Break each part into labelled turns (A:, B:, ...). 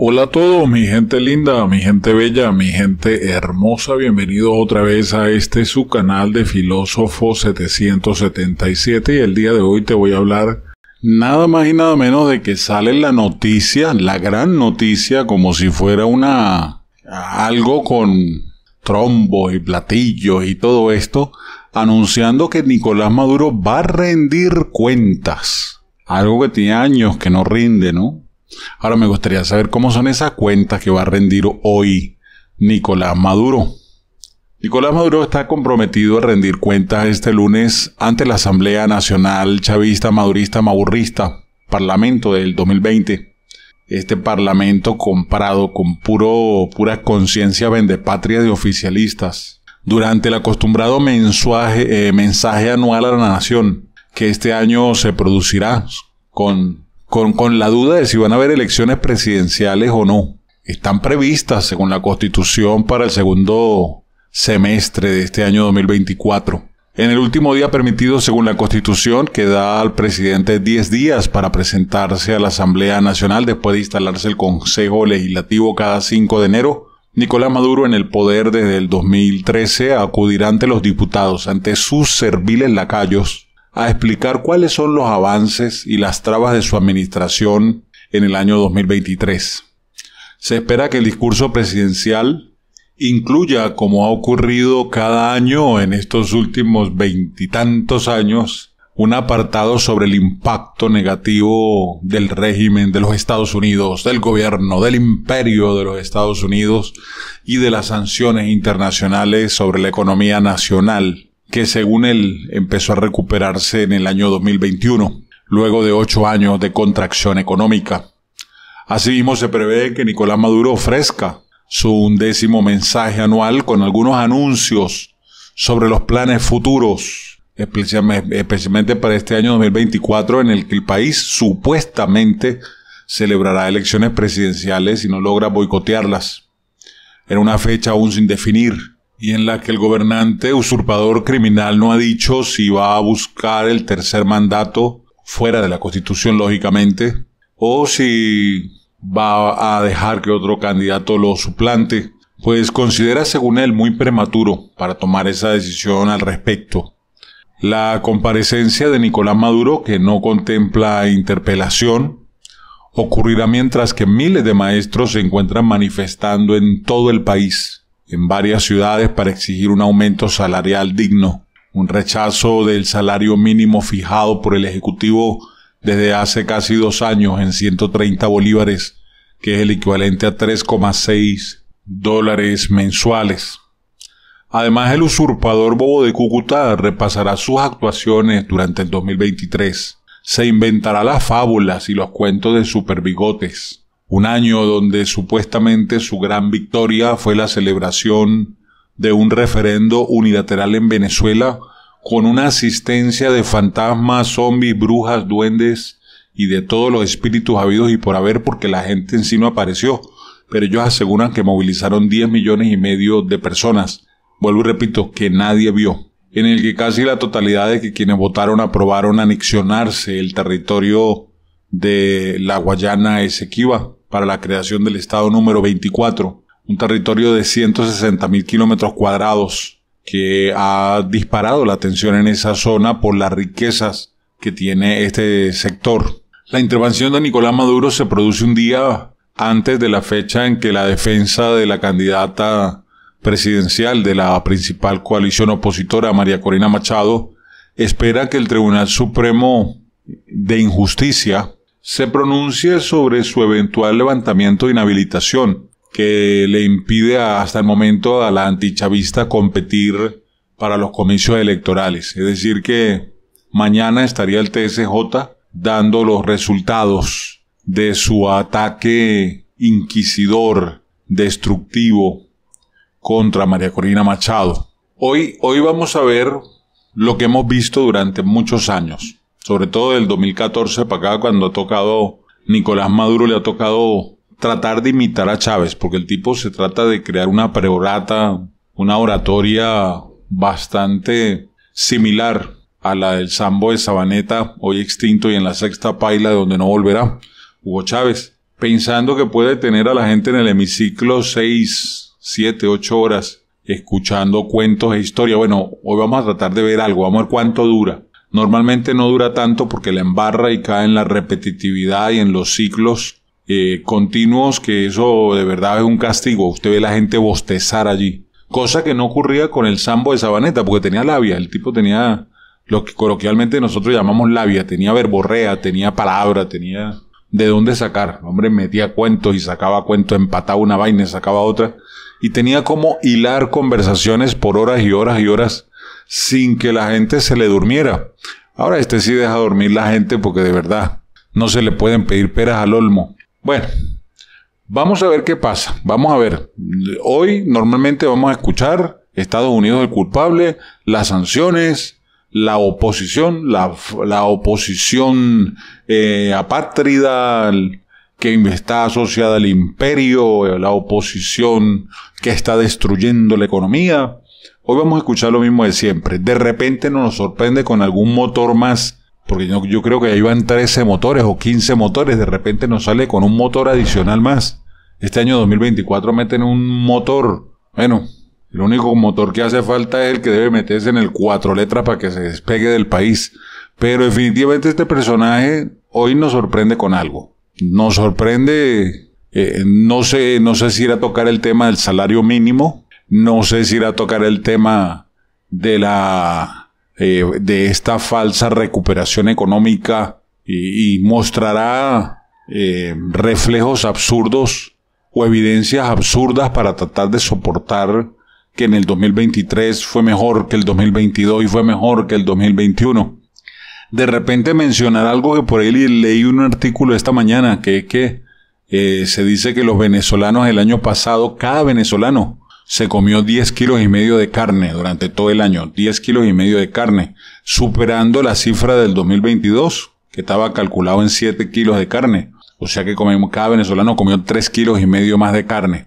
A: Hola a todos, mi gente linda, mi gente bella, mi gente hermosa, bienvenidos otra vez a este su canal de Filósofo 777 y el día de hoy te voy a hablar nada más y nada menos de que sale la noticia, la gran noticia, como si fuera una algo con trombo y platillos y todo esto, anunciando que Nicolás Maduro va a rendir cuentas. Algo que tiene años que no rinde, ¿no? Ahora me gustaría saber cómo son esas cuentas que va a rendir hoy Nicolás Maduro. Nicolás Maduro está comprometido a rendir cuentas este lunes ante la Asamblea Nacional Chavista Madurista Maburrista, Parlamento del 2020. Este Parlamento comprado con puro, pura conciencia vende patria de oficialistas. Durante el acostumbrado eh, mensaje anual a la nación, que este año se producirá con con, con la duda de si van a haber elecciones presidenciales o no. Están previstas, según la Constitución, para el segundo semestre de este año 2024. En el último día permitido, según la Constitución, que da al presidente 10 días para presentarse a la Asamblea Nacional después de instalarse el Consejo Legislativo cada 5 de enero, Nicolás Maduro en el poder desde el 2013 acudirá ante los diputados, ante sus serviles lacayos, a explicar cuáles son los avances y las trabas de su administración en el año 2023. Se espera que el discurso presidencial incluya, como ha ocurrido cada año en estos últimos veintitantos años, un apartado sobre el impacto negativo del régimen de los Estados Unidos, del gobierno, del imperio de los Estados Unidos y de las sanciones internacionales sobre la economía nacional que según él empezó a recuperarse en el año 2021, luego de ocho años de contracción económica. Asimismo, se prevé que Nicolás Maduro ofrezca su undécimo mensaje anual con algunos anuncios sobre los planes futuros, especialmente para este año 2024 en el que el país supuestamente celebrará elecciones presidenciales y no logra boicotearlas, en una fecha aún sin definir y en la que el gobernante usurpador criminal no ha dicho si va a buscar el tercer mandato fuera de la constitución, lógicamente, o si va a dejar que otro candidato lo suplante, pues considera, según él, muy prematuro para tomar esa decisión al respecto. La comparecencia de Nicolás Maduro, que no contempla interpelación, ocurrirá mientras que miles de maestros se encuentran manifestando en todo el país en varias ciudades para exigir un aumento salarial digno, un rechazo del salario mínimo fijado por el Ejecutivo desde hace casi dos años en 130 bolívares, que es el equivalente a 3,6 dólares mensuales. Además, el usurpador Bobo de Cúcuta repasará sus actuaciones durante el 2023. Se inventará las fábulas y los cuentos de superbigotes un año donde supuestamente su gran victoria fue la celebración de un referendo unilateral en Venezuela con una asistencia de fantasmas, zombies, brujas, duendes y de todos los espíritus habidos y por haber porque la gente en sí no apareció, pero ellos aseguran que movilizaron 10 millones y medio de personas, vuelvo y repito, que nadie vio, en el que casi la totalidad de quienes votaron aprobaron anexionarse el territorio de la Guayana Esequiba, para la creación del Estado número 24, un territorio de 160.000 kilómetros cuadrados que ha disparado la atención en esa zona por las riquezas que tiene este sector. La intervención de Nicolás Maduro se produce un día antes de la fecha en que la defensa de la candidata presidencial de la principal coalición opositora, María Corina Machado, espera que el Tribunal Supremo de Injusticia se pronuncia sobre su eventual levantamiento de inhabilitación, que le impide hasta el momento a la antichavista competir para los comicios electorales. Es decir, que mañana estaría el TSJ dando los resultados de su ataque inquisidor, destructivo, contra María Corina Machado. Hoy, hoy vamos a ver lo que hemos visto durante muchos años sobre todo del 2014 para acá, cuando ha tocado, Nicolás Maduro le ha tocado tratar de imitar a Chávez, porque el tipo se trata de crear una preorata, una oratoria bastante similar a la del Sambo de Sabaneta, hoy extinto y en la sexta paila donde no volverá, Hugo Chávez, pensando que puede tener a la gente en el hemiciclo seis, siete, ocho horas escuchando cuentos e historia. Bueno, hoy vamos a tratar de ver algo, vamos a ver cuánto dura. Normalmente no dura tanto porque la embarra y cae en la repetitividad y en los ciclos eh, continuos, que eso de verdad es un castigo. Usted ve la gente bostezar allí. Cosa que no ocurría con el sambo de Sabaneta, porque tenía labia. El tipo tenía lo que coloquialmente nosotros llamamos labia. Tenía verborrea, tenía palabra, tenía de dónde sacar. El hombre metía cuentos y sacaba cuentos, empataba una vaina y sacaba otra. Y tenía como hilar conversaciones por horas y horas y horas sin que la gente se le durmiera. Ahora este sí deja dormir la gente porque de verdad no se le pueden pedir peras al olmo. Bueno, vamos a ver qué pasa. Vamos a ver. Hoy normalmente vamos a escuchar Estados Unidos el culpable, las sanciones, la oposición, la, oposición eh, apátrida que está asociada al imperio, la oposición que está destruyendo la economía, Hoy vamos a escuchar lo mismo de siempre. De repente nos sorprende con algún motor más, porque yo, creo que ahí van 13 motores o 15 motores, de repente nos sale con un motor adicional más. Este año 2024 meten un motor, bueno, el único motor que hace falta es el que debe meterse en el cuatro letras para que se despegue del país. Pero definitivamente este personaje hoy nos sorprende con algo. Nos sorprende, eh, no sé, no sé si ir a tocar el tema del salario mínimo, no sé si irá a tocar el tema de la eh, de esta falsa recuperación económica y, mostrará eh, reflejos absurdos o evidencias absurdas para tratar de soportar que en el 2023 fue mejor que el 2022 y fue mejor que el 2021. De repente mencionar algo que por ahí leí un artículo esta mañana, que es que eh, se dice que los venezolanos el año pasado, cada venezolano, se comió 10 kilos y medio de carne durante todo el año, 10 kilos y medio de carne, superando la cifra del 2022, que estaba calculado en 7 kilos de carne. O sea que cada venezolano comió 3 kilos y medio más de carne.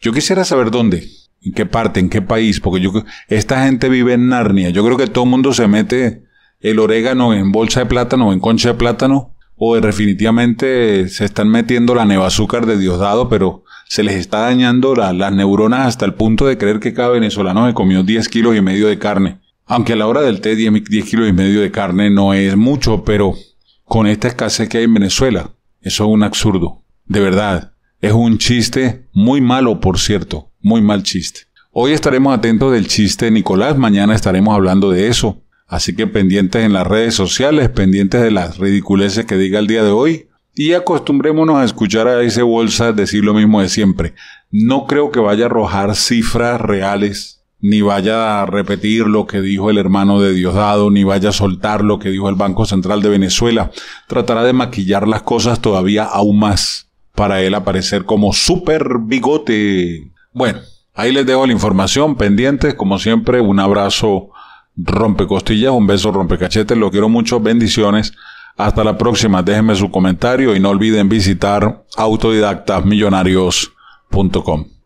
A: Yo quisiera saber dónde, en qué parte, en qué país, porque yo, esta gente vive en Narnia. Yo creo que todo el mundo se mete el orégano en bolsa de plátano, O en concha de plátano, o definitivamente se están metiendo la neva azúcar de Diosdado, pero se les está dañando las neuronas hasta el punto de creer que cada venezolano se comió 10 kilos y medio de carne. Aunque a la hora del té 10, kilos y medio de carne no es mucho, pero con esta escasez que hay en Venezuela, eso es un absurdo. De verdad, es un chiste muy malo, por cierto, muy mal chiste. Hoy estaremos atentos del chiste de Nicolás, mañana estaremos hablando de eso. Así que pendientes en las redes sociales, pendientes de las ridiculeces que diga el día de hoy y acostumbrémonos a escuchar a ese bolsa decir lo mismo de siempre. No creo que vaya a arrojar cifras reales, ni vaya a repetir lo que dijo el hermano de Diosdado, ni vaya a soltar lo que dijo el Banco Central de Venezuela. Tratará de maquillar las cosas todavía aún más para él aparecer como súper bigote. Bueno, ahí les dejo la información pendientes. Como siempre, un abrazo rompecostillas, un beso rompecachetes. Lo quiero mucho. Bendiciones. Hasta la próxima, déjenme su comentario y no olviden visitar autodidactasmillonarios.com.